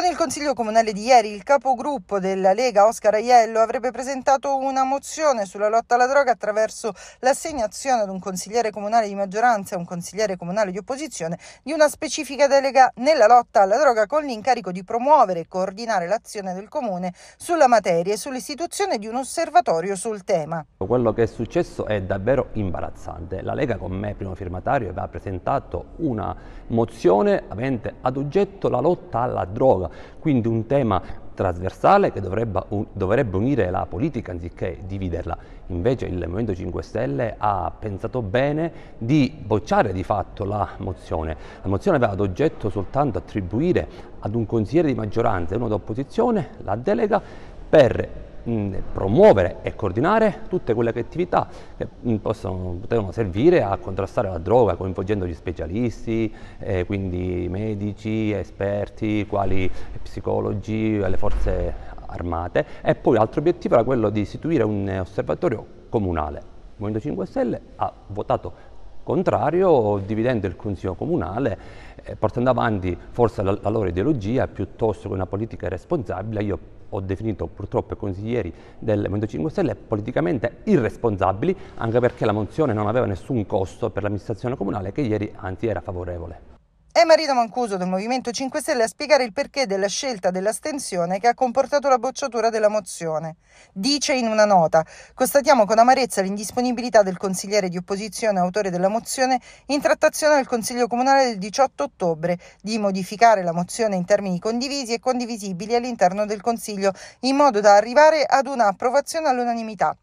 Con il Consiglio Comunale di ieri il capogruppo della Lega Oscar Aiello avrebbe presentato una mozione sulla lotta alla droga attraverso l'assegnazione ad un consigliere comunale di maggioranza e un consigliere comunale di opposizione di una specifica delega nella lotta alla droga con l'incarico di promuovere e coordinare l'azione del comune sulla materia e sull'istituzione di un osservatorio sul tema. Quello che è successo è davvero imbarazzante. La Lega con me primo firmatario aveva presentato una mozione avente ad oggetto la lotta alla droga scuola, quindi un tema trasversale che dovrebbe, dovrebbe unire la politica anziché dividerla. Invece il Movimento 5 Stelle ha pensato bene di bocciare di fatto la mozione. La mozione aveva ad oggetto soltanto attribuire ad un consigliere di maggioranza e uno d'opposizione la delega per Mm. Eh, promuovere e coordinare tutte quelle attività che mm, possono, potevano servire a contrastare la droga, coinvolgendo gli specialisti, eh, quindi medici, esperti, quali psicologi, le forze armate. E poi l'altro obiettivo era quello di istituire un osservatorio comunale. Il Movimento 5 Stelle ha votato contrario dividendo il Consiglio Comunale, eh, portando avanti forse la, la, loro ideologia piuttosto che una politica responsabile. Io ho definito purtroppo i consiglieri del Movimento 5 Stelle politicamente irresponsabili, anche perché la mozione non aveva nessun costo per l'amministrazione comunale che ieri anzi era favorevole. È Marino Mancuso del Movimento 5 Stelle a spiegare il perché della scelta dell'astensione che ha comportato la bocciatura della mozione. Dice in una nota: Constatiamo con amarezza l'indisponibilità del consigliere di opposizione autore della mozione in trattazione al Consiglio Comunale del 18 ottobre di modificare la mozione in termini condivisi e condivisibili all'interno del Consiglio in modo da arrivare ad una approvazione all'unanimità.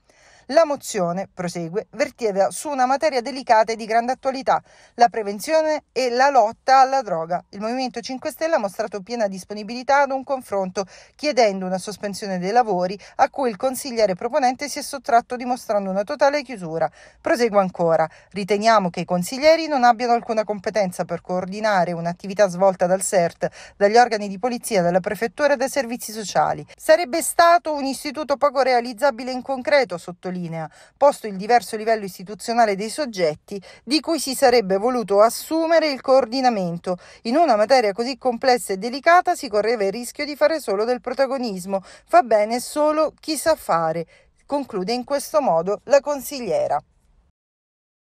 La mozione, prosegue, verteva su una materia delicata e di grande attualità, la prevenzione e la lotta alla droga. Il Movimento 5 Stelle ha mostrato piena disponibilità ad un confronto, chiedendo una sospensione dei lavori a cui il consigliere proponente si è sottratto dimostrando una totale chiusura. Prosegue ancora, riteniamo che i consiglieri non abbiano alcuna competenza per coordinare un'attività svolta dal CERT, dagli organi di polizia, dalla prefettura e dai servizi sociali. Sarebbe stato un istituto poco realizzabile in concreto, sotto sottolinea sottolinea, posto il diverso livello istituzionale dei soggetti di cui si sarebbe voluto assumere il coordinamento. In una materia così complessa e delicata si correva il rischio di fare solo del protagonismo, fa bene solo chi sa fare, conclude in questo modo la consigliera.